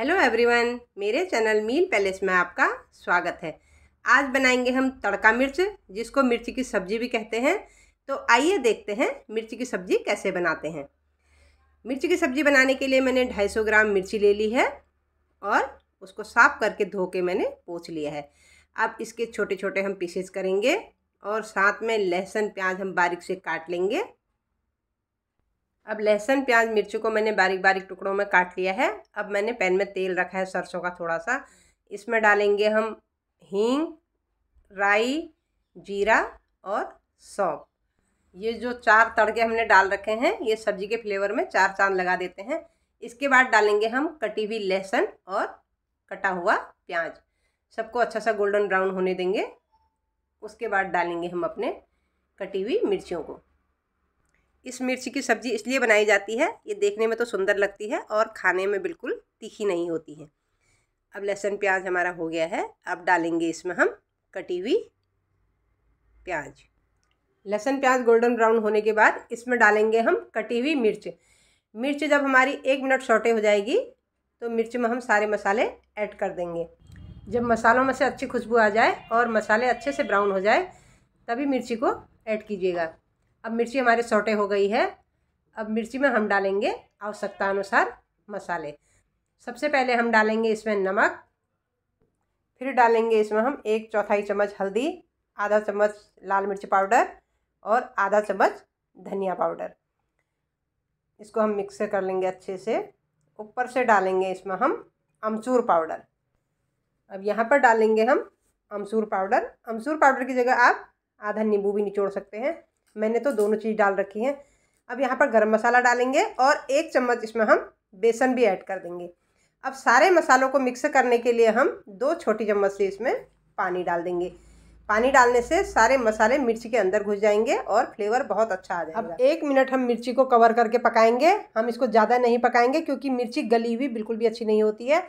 hello everyone मेरे channel meal palace में आपका स्वागत है आज बनाएंगे हम तड़का मिर्च जिसको मिर्च की सब्ज़ी भी कहते हैं तो आइए देखते हैं मिर्च की सब्ज़ी कैसे बनाते हैं मिर्च की सब्ज़ी बनाने के लिए मैंने 250 ग्राम मिर्ची ले ली है और उसको साफ़ करके धो के मैंने पोछ लिया है अब इसके छोटे छोटे हम पीसेस करेंगे और साथ में लहसुन प्याज हम बारीक से काट लेंगे अब लहसुन प्याज मिर्ची को मैंने बारीक बारीक टुकड़ों में काट लिया है अब मैंने पैन में तेल रखा है सरसों का थोड़ा सा इसमें डालेंगे हम हींग राई जीरा और सौंप ये जो चार तड़के हमने डाल रखे हैं ये सब्जी के फ्लेवर में चार चांद लगा देते हैं इसके बाद डालेंगे हम कटी हुई लहसुन और कटा हुआ प्याज सबको अच्छा सा गोल्डन ब्राउन होने देंगे उसके बाद डालेंगे हम अपने कटी हुई मिर्चियों को इस मिर्ची की सब्ज़ी इसलिए बनाई जाती है ये देखने में तो सुंदर लगती है और खाने में बिल्कुल तीखी नहीं होती है अब लहसुन प्याज हमारा हो गया है अब डालेंगे इसमें हम कटी हुई प्याज लहसुन प्याज गोल्डन ब्राउन होने के बाद इसमें डालेंगे हम कटी हुई मिर्च मिर्च जब हमारी एक मिनट शॉर्टे हो जाएगी तो मिर्च में हम सारे मसाले ऐड कर देंगे जब मसालों में से अच्छी खुशबू आ जाए और मसाले अच्छे से ब्राउन हो जाए तभी मिर्ची को ऐड कीजिएगा अब मिर्ची हमारे सोटे हो गई है अब मिर्ची में हम डालेंगे आवश्यकता अनुसार मसाले सबसे पहले हम डालेंगे इसमें नमक फिर डालेंगे इसमें हम एक चौथाई चम्मच हल्दी आधा चम्मच लाल मिर्च पाउडर और आधा चम्मच धनिया पाउडर इसको हम मिक्स कर लेंगे अच्छे से ऊपर से डालेंगे इसमें हम अमचूर पाउडर अब यहाँ पर डालेंगे हम अमचूर पाउडर अमचूर पाउडर की जगह आप आधा नींबू भी निचोड़ सकते हैं मैंने तो दोनों चीज़ डाल रखी हैं अब यहाँ पर गरम मसाला डालेंगे और एक चम्मच इसमें हम बेसन भी ऐड कर देंगे अब सारे मसालों को मिक्स करने के लिए हम दो छोटी चम्मच से इसमें पानी डाल देंगे पानी डालने से सारे मसाले मिर्ची के अंदर घुस जाएंगे और फ्लेवर बहुत अच्छा आ जाएगा अब एक मिनट हम मिर्ची को कवर करके पकाएंगे हम इसको ज़्यादा नहीं पकाएंगे क्योंकि मिर्ची गली हुई बिल्कुल भी अच्छी नहीं होती है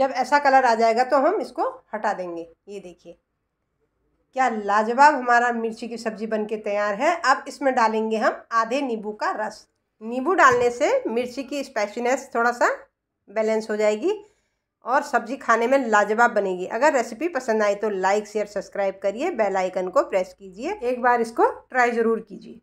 जब ऐसा कलर आ जाएगा तो हम इसको हटा देंगे ये देखिए क्या लाजवाब हमारा मिर्ची की सब्ज़ी बन के तैयार है अब इसमें डालेंगे हम आधे नींबू का रस नींबू डालने से मिर्ची की स्पाइसीनेस थोड़ा सा बैलेंस हो जाएगी और सब्ज़ी खाने में लाजवाब बनेगी अगर रेसिपी पसंद आए तो लाइक शेयर सब्सक्राइब करिए बेल आइकन को प्रेस कीजिए एक बार इसको ट्राई ज़रूर कीजिए